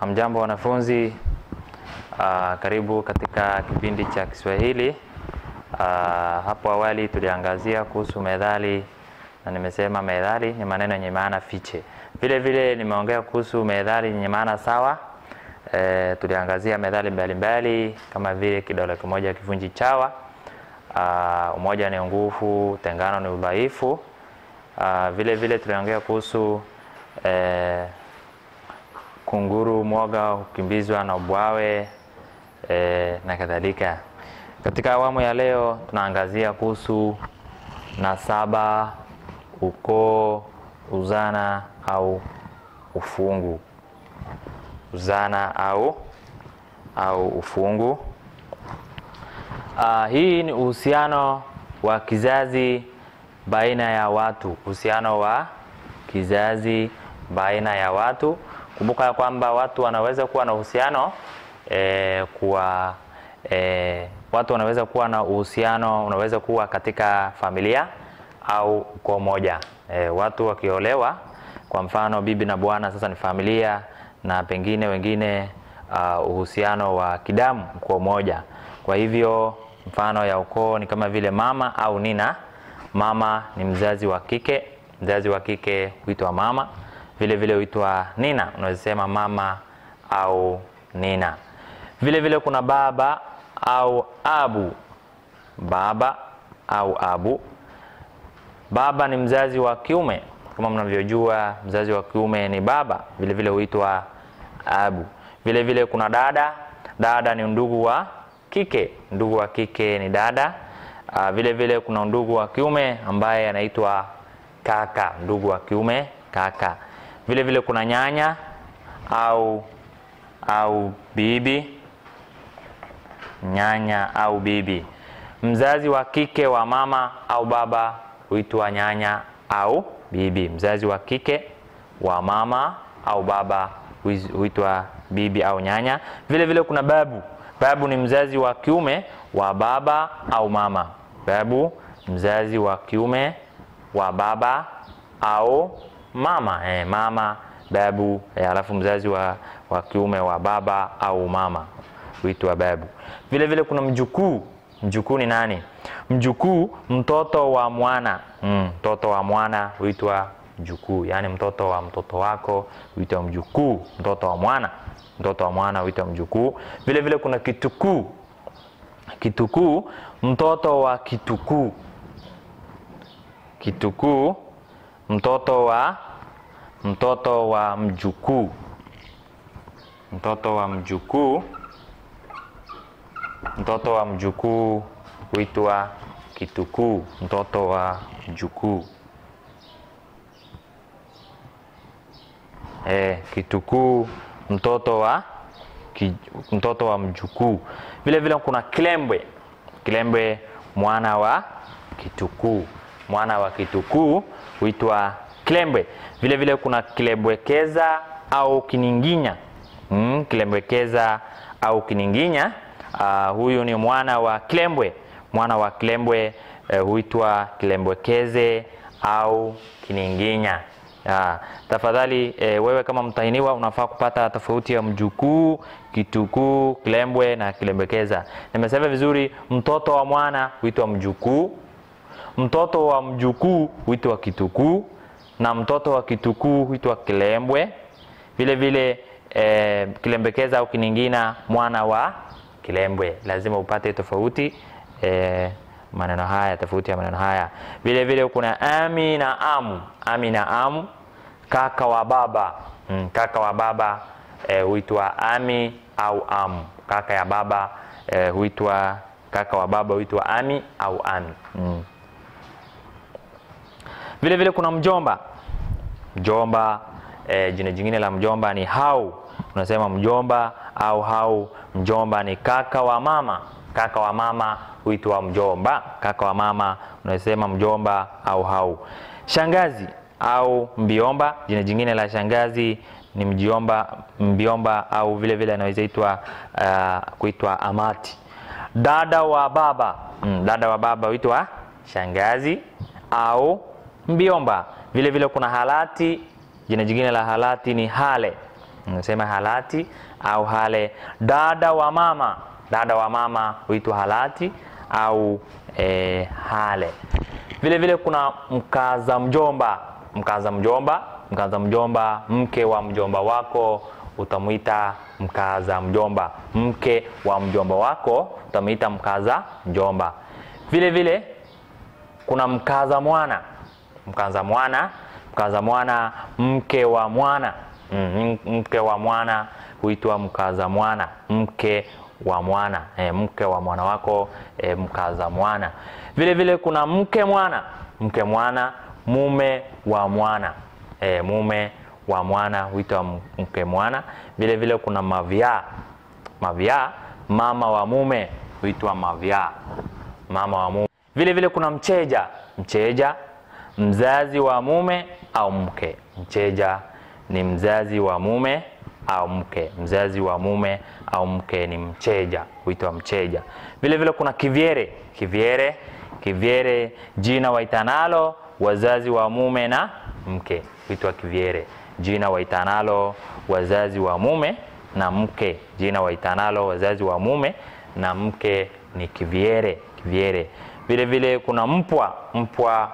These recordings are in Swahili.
Hamjambo wanafunzi, uh, karibu katika kipindi cha Kiswahili. Uh, hapo awali tuliangazia kuhusu methali na nimesema methali ni maneno yenye maana fiche. Vile vile nimeongea kuhusu methali yenye maana sawa. E, tuliangazia methali mbalimbali kama vile kidole kimoja kivunji chawa, uh, umoja ni nguvu, tengano ni udhaifu. Uh, vile vile tuliongea kuhusu eh, kunguru, mwoga hukimbizwa na ubwawe e, eh, na kadhalika. Katika awamu ya leo tunaangazia kuhusu nasaba, ukoo, uzana au ufungu. Uzana au au ufungu. Uh, hii ni uhusiano wa kizazi baina ya watu, uhusiano wa kizazi baina ya watu Kumbuka ya kwamba watu wanaweza kuwa na uhusiano e, eh, kwa e, eh, watu wanaweza kuwa na uhusiano, unaweza kuwa katika familia au ukoo moja e, eh, watu wakiolewa, kwa mfano bibi na bwana sasa ni familia, na pengine wengine uh, uhusiano wa kidamu, ukoo moja. Kwa hivyo mfano ya ukoo ni kama vile mama au nina. Mama ni mzazi wa kike, mzazi wa kike huitwa mama vile vile huitwa nina, unaweza sema mama au nina. Vile vile kuna baba au abu, baba au abu. Baba ni mzazi wa kiume, kama mnavyojua mzazi wa kiume ni baba, vile vile huitwa abu. Vile vile kuna dada, dada ni ndugu wa kike, ndugu wa kike ni dada. Uh, vile vile kuna ndugu wa kiume ambaye anaitwa kaka, ndugu wa kiume kaka. Vile vile kuna nyanya au au bibi, nyanya au bibi. Mzazi wa kike wa mama au baba huitwa nyanya au bibi. Mzazi wa kike wa mama au baba huitwa bibi au nyanya. Vile vile kuna babu. Babu ni mzazi wa kiume wa baba au mama. Babu mzazi wa kiume wa baba au mama eh, mama babu eh, alafu mzazi wa, wa kiume wa baba au mama wa babu. Vile vile kuna mjukuu. Mjukuu ni nani? Mjukuu mtoto wa mwana mm, mtoto mm, wa mwana huitwa mjukuu, yaani mtoto wa mtoto wako huitwa mjukuu, mtoto wa mwana mtoto wa mwana huitwa mjukuu. Vile vile kuna kitukuu. Kitukuu mtoto wa kitukuu, kitukuu mtoto wa mtoto wa mjukuu mtoto wa mjukuu mtoto wa mjukuu huitwa kitukuu mtoto wa mjukuu e, kitukuu mtoto wa ki, mtoto wa mjukuu vile vile kuna kilembwe kilembwe mwana wa kitukuu mwana wa kitukuu huitwa kilembwe. Vile vile kuna kilembwekeza au kininginya mm, kilembwekeza au kininginya uh, huyu ni mwana wa kilembwe. Mwana wa kilembwe uh, eh, huitwa kilembwekeze au kininginya. Uh, tafadhali e, wewe kama mtahiniwa unafaa kupata tofauti ya mjukuu, kitukuu, kilembwe na kilembekeza. Nimesema vizuri, mtoto wa mwana huitwa mjukuu, mtoto wa mjukuu huitwa kitukuu na mtoto wa kitukuu huitwa kilembwe. Vile vile e, kilembekeza au kiningina mwana wa kilembwe, lazima upate tofauti e, maneno haya tofauti ya maneno haya. Vile vile kuna ami na amu, ami na amu, kaka wa baba mm, kaka wa baba eh, huitwa ami au amu, kaka ya baba eh, huitwa kaka wa baba huitwa ami au ami mm. Vile vile kuna mjomba. Mjomba e, jina jingine la mjomba ni hau. Unasema mjomba au hau. Mjomba ni kaka wa mama. Kaka wa mama huitwa mjomba. Kaka wa mama unasema mjomba au hau. Shangazi au mbiomba, jina jingine la shangazi ni mjiomba, mbiomba au vile vile anaweza itwa uh, kuitwa amati. Dada wa baba mm, dada wa baba huitwa shangazi au mbiomba. Vile vile kuna halati, jina jingine la halati ni hale, nasema halati au hale. Dada wa mama, dada wa mama huitwa halati au e, hale. Vile vile kuna mkaza mjomba, mkaza mjomba, mkaza mjomba, mke wa mjomba wako utamwita mkaza mjomba, mke wa mjomba wako utamwita mkaza mjomba. Vile vile kuna mkaza mwana, mkaanza mwana mkaza mwana mke wa mwana mm, mke wa mwana huitwa mkaza mwana mke wa mwana e, mke wa mwana wako e, eh, mkaza mwana vile vile kuna mke mwana mke mwana mume wa mwana e, mume wa mwana huitwa mke mwana vile vile kuna mavyaa mavyaa mama wa mume huitwa mavyaa mama wa mume vile vile kuna mcheja mcheja mzazi wa mume au mke. Mcheja ni mzazi wa mume au mke. Mzazi wa mume au mke ni mcheja, huitwa mcheja. Vile vile kuna kivyere. Kivyere, kivyere jina waitanalo wazazi wa mume na mke, huitwa kivyere. Jina waitanalo wazazi wa mume na mke, jina waitanalo wazazi wa mume na mke ni kivyere. Kivyere. Vile vile kuna mpwa. Mpwa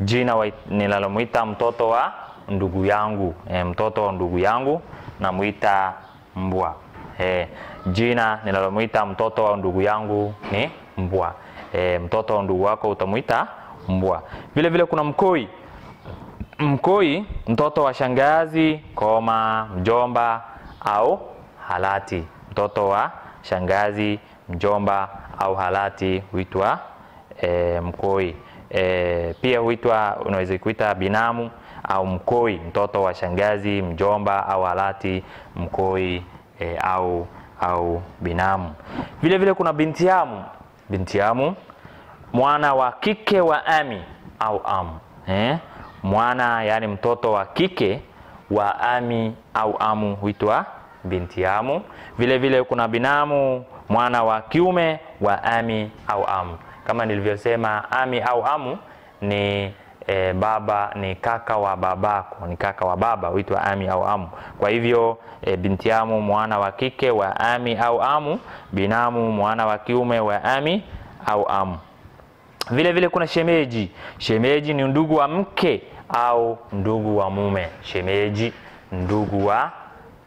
jina ninalomwita mtoto wa ndugu yangu e, mtoto wa ndugu yangu namwita mbwa e, jina ninalomwita mtoto wa ndugu yangu ni mbwa e, mtoto wa ndugu wako utamwita mbwa vile vile kuna mkoi mkoi mtoto wa shangazi koma mjomba au halati mtoto wa shangazi mjomba au halati huitwa e, mkoi E, pia huitwa unaweza kuita binamu au mkoi, mtoto wa shangazi, mjomba au halati, mkoi e, au au binamu. Vile vile kuna bintiamu, bintiamu mwana wa kike wa ami au amu eh? Mwana yani mtoto wa kike wa ami au amu huitwa bintiamu. Vile vile kuna binamu mwana wa kiume wa ami au amu. Kama nilivyosema, ami au amu ni e, baba ni kaka wa babako, ni kaka wa baba huitwa ami au amu. Kwa hivyo e, binti amu mwana wa kike wa ami au amu, binamu mwana wa kiume wa ami au amu. Vile vile kuna shemeji. Shemeji ni ndugu wa mke au ndugu wa mume. Shemeji ndugu wa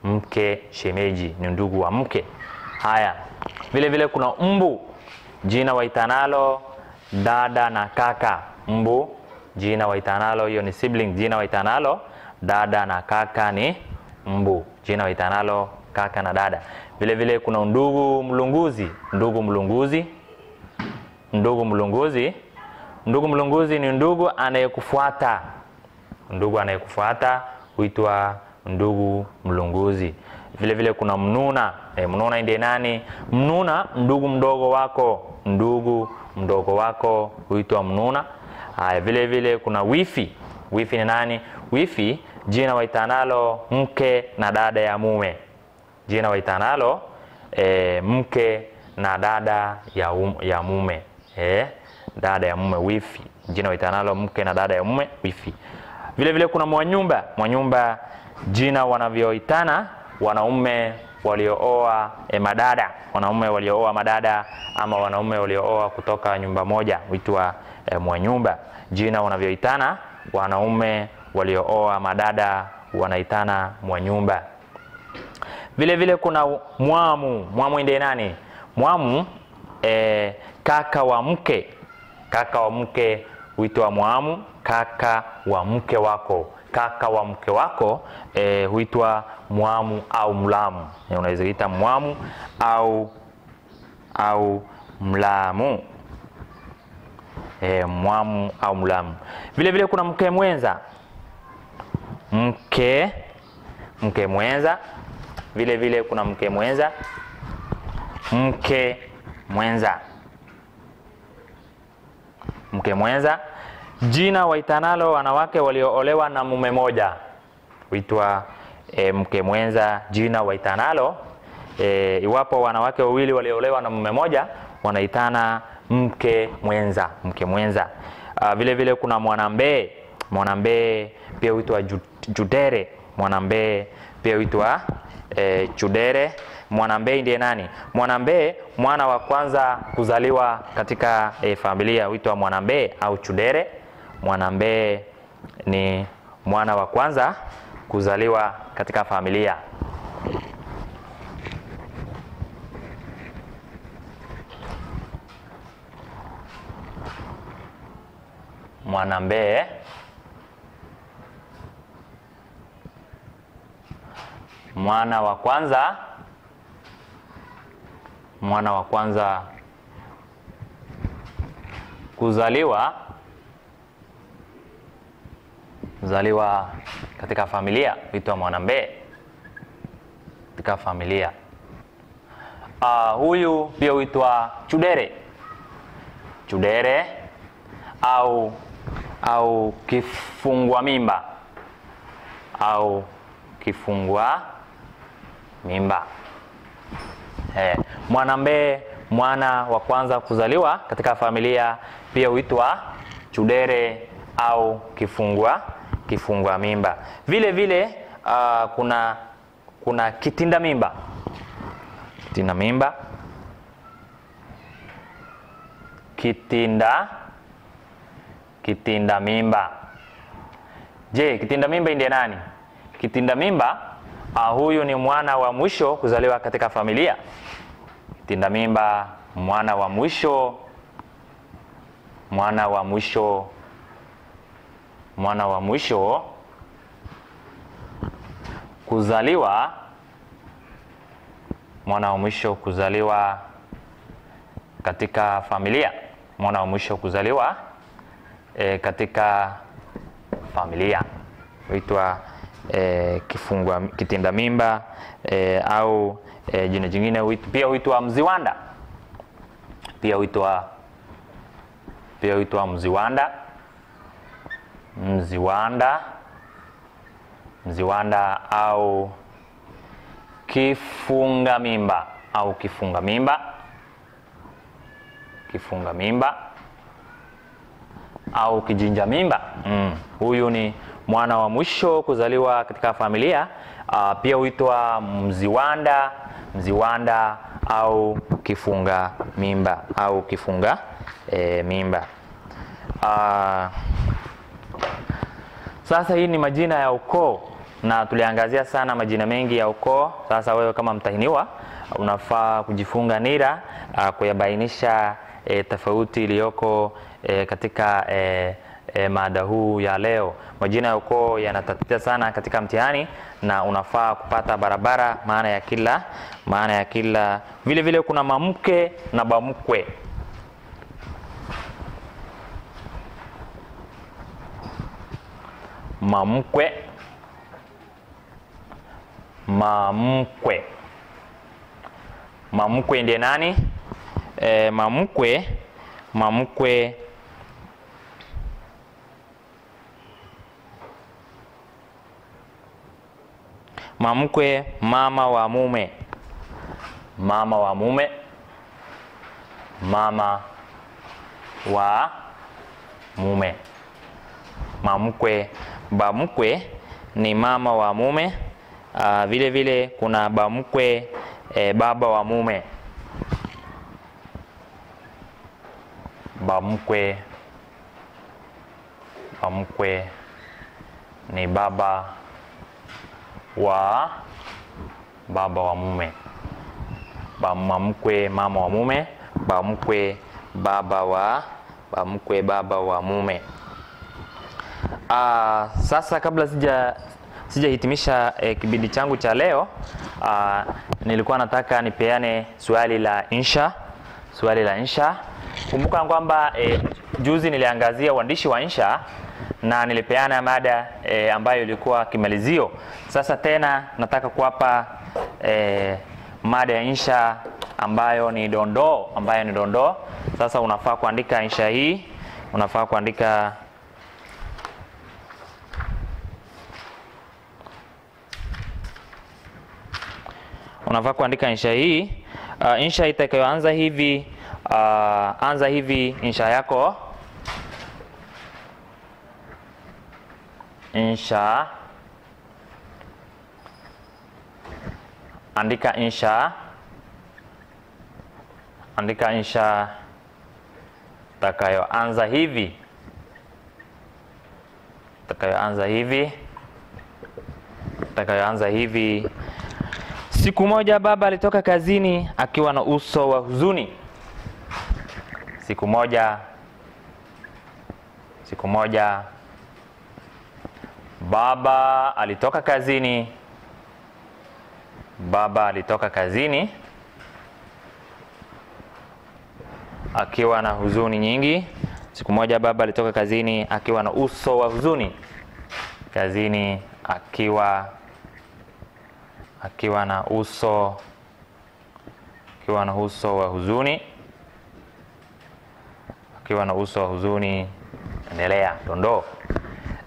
mke, shemeji ni ndugu wa mke. Haya, vile vile kuna mbu jina waitanalo dada na kaka. Mbu jina waitanalo, hiyo ni sibling. Jina waitanalo dada na kaka ni mbu. Jina waitanalo kaka na dada. Vile vile kuna ndugu mlunguzi, ndugu mlunguzi, ndugu mlunguzi. Ndugu mlunguzi ni ndugu anayekufuata, ndugu anayekufuata huitwa ndugu mlunguzi. Vile vile kuna mnuna. E, mnuna ndiye nani? Mnuna ndugu mdogo wako, ndugu mdogo wako huitwa mnuna. Haya, vile vile kuna wifi. Wifi ni nani? Wifi jina waitanalo mke na dada ya mume, jina waitanalo e, eh, mke na dada ya, um, ya mume e, dada ya mume wifi, jina waitanalo mke na dada ya mume wifi. Vile vile kuna mwanyumba, mwanyumba jina wanavyoitana wanaume waliooa e, madada, wanaume waliooa madada ama wanaume waliooa kutoka nyumba moja huitwa e, mwanyumba Jina wanavyoitana wanaume waliooa madada wanaitana mwanyumba Vile vile kuna mwamu. Mwamu ndiye nani? Mwamu e, kaka wa mke, kaka wa mke huitwa mwamu, kaka wa mke wako kaka wa mke wako e, huitwa mwamu au mlamu. E, unaweza kuita mwamu au au mlamu e, mwamu au mlamu. Vile vile kuna mke mwenza, mke mke mwenza. Vile vile kuna mke mwenza, mke mwenza, mke mwenza Jina waitanalo wanawake walioolewa na mume moja huitwa e, mke mwenza. Jina waitanalo e, iwapo wanawake wawili walioolewa na mume moja wanaitana mke mwenza, mke mwenza. vilevile ah, vile vile kuna mwanambee, mwanambee pia huitwa judere, mwanambee pia huitwa e, chudere. Mwanambee ndiye nani? Mwanambee mwana wa kwanza kuzaliwa katika e, familia huitwa mwanambee au chudere. Mwanambe ni mwana wa kwanza kuzaliwa katika familia. Mwanambe mwana wa kwanza mwana wa kwanza kuzaliwa mzaliwa katika familia huitwa Mwanambee, katika familia uh, huyu pia huitwa chudere, chudere au au kifungwa mimba au kifungwa mimba. Eh, Mwanambee mwana wa kwanza kuzaliwa katika familia pia huitwa chudere au kifungwa kifungua mimba. Vile vile uh, kuna kuna kitinda mimba, kitinda mimba, kitinda kitinda mimba. Je, kitinda mimba ndiye nani? Kitinda mimba uh, huyu ni mwana wa mwisho kuzaliwa katika familia. Kitinda mimba mwana wa mwisho mwana wa mwisho mwana wa mwisho kuzaliwa mwana wa mwisho kuzaliwa katika familia mwana wa mwisho kuzaliwa e, katika familia huitwa e, kifungwa kitinda mimba e, au e, jina jingine pia huitwa mziwanda pia huitwa pia huitwa mziwanda mziwanda mziwanda au kifunga mimba au kifunga mimba kifunga mimba au kijinja mimba mm. huyu ni mwana wa mwisho kuzaliwa katika familia uh, pia huitwa mziwanda mziwanda au kifunga mimba au kifunga e, mimba uh, sasa hii ni majina ya ukoo na tuliangazia sana majina mengi ya ukoo. Sasa wewe kama mtahiniwa unafaa kujifunga nira uh, kuyabainisha e, tofauti iliyoko e, katika e, e, mada huu ya leo. Majina ya ukoo yanatatiza sana katika mtihani na unafaa kupata barabara maana ya kila maana ya kila. Vile vile kuna mamke na bamkwe. mamkwe mamkwe mamkwe ndiye nani e, mamkwe mamkwe mamkwe mama wa mume mama wa mume mama wa mume mamkwe bamkwe ni mama wa mume. Uh, vile vile kuna bamkwe eh, baba wa mume. Bamkwe bamkwe ni baba wa baba wa mume. Bamamkwe mama wa mume, bamkwe baba wa bamkwe baba wa mume. Aa, ah, sasa kabla sija sijahitimisha eh, kipindi changu cha leo aa, ah, nilikuwa nataka nipeane swali la insha, swali la insha. Kumbuka kwamba eh, juzi niliangazia uandishi wa insha na nilipeana mada eh, ambayo ilikuwa kimalizio. Sasa tena nataka kuwapa eh, mada ya insha ambayo ni dondoo, ambayo ni dondoo. Sasa unafaa kuandika insha hii, unafaa kuandika unafaa kuandika insha hii uh, insha itakayoanza hivi uh, anza hivi insha yako insha andika insha andika insha takayoanza hivi takayoanza hivi takayoanza hivi Siku moja baba alitoka kazini akiwa na uso wa huzuni. Siku moja, siku moja baba alitoka kazini, baba alitoka kazini akiwa na huzuni nyingi. Siku moja baba alitoka kazini akiwa na uso wa huzuni, kazini akiwa akiwa na uso akiwa na uso wa huzuni akiwa na uso wa huzuni. Endelea dondoo.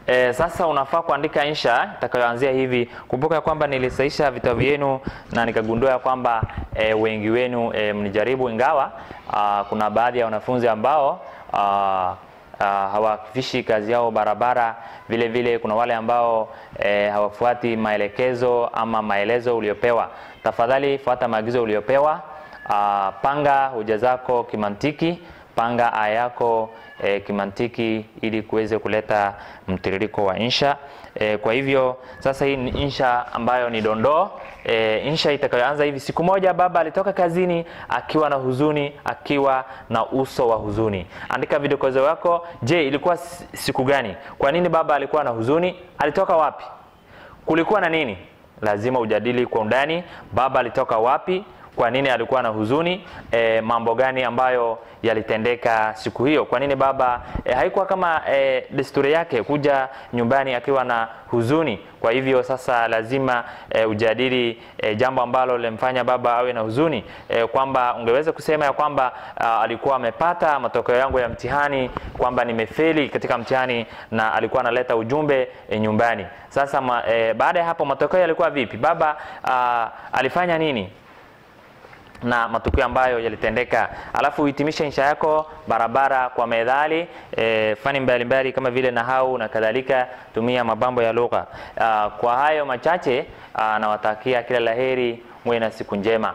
E, sasa unafaa kuandika insha itakayoanzia hivi. Kumbuka ya kwamba nilisaisha vitabu vyenu na nikagundua ya kwamba e, wengi wenu e, mnijaribu, ingawa a, kuna baadhi ya wanafunzi ambao a, uh, hawakifishi kazi yao barabara. Vile vile kuna wale ambao e, hawafuati maelekezo ama maelezo uliopewa. Tafadhali fuata maagizo uliopewa. Uh, panga hoja zako kimantiki, panga aya yako e, kimantiki ili kuweze kuleta mtiririko wa insha. E, kwa hivyo sasa hii ni insha ambayo ni dondoo e, insha itakayoanza hivi. Siku moja baba alitoka kazini akiwa na huzuni, akiwa na uso wa huzuni. Andika vidokezo wako. Je, ilikuwa siku gani? Kwa nini baba alikuwa na huzuni? Alitoka wapi? Kulikuwa na nini? Lazima ujadili kwa undani. Baba alitoka wapi? kwa nini alikuwa na huzuni e, mambo gani ambayo yalitendeka siku hiyo, kwa nini baba e, haikuwa kama e, desturi yake kuja nyumbani akiwa na huzuni. Kwa hivyo sasa lazima e, ujadili e, jambo ambalo limfanya baba awe na huzuni e, kwamba ungeweza kusema ya kwamba a, alikuwa amepata matokeo yangu ya mtihani kwamba nimefeli katika mtihani, na alikuwa analeta ujumbe e, nyumbani. Sasa ma, e, baada ya hapo matokeo yalikuwa vipi? Baba a, alifanya nini? na matukio ambayo yalitendeka, alafu uhitimishe insha yako barabara kwa methali e, fani mbalimbali kama vile nahau na kadhalika. Tumia mabambo ya lugha. Ah, kwa hayo machache, ah, nawatakia kila laheri, mwe na siku njema.